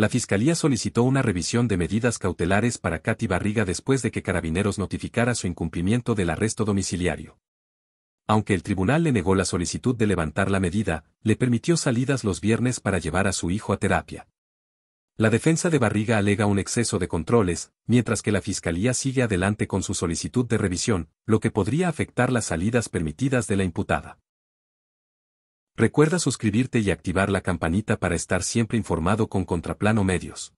La Fiscalía solicitó una revisión de medidas cautelares para Katy Barriga después de que Carabineros notificara su incumplimiento del arresto domiciliario. Aunque el tribunal le negó la solicitud de levantar la medida, le permitió salidas los viernes para llevar a su hijo a terapia. La defensa de Barriga alega un exceso de controles, mientras que la Fiscalía sigue adelante con su solicitud de revisión, lo que podría afectar las salidas permitidas de la imputada. Recuerda suscribirte y activar la campanita para estar siempre informado con Contraplano Medios.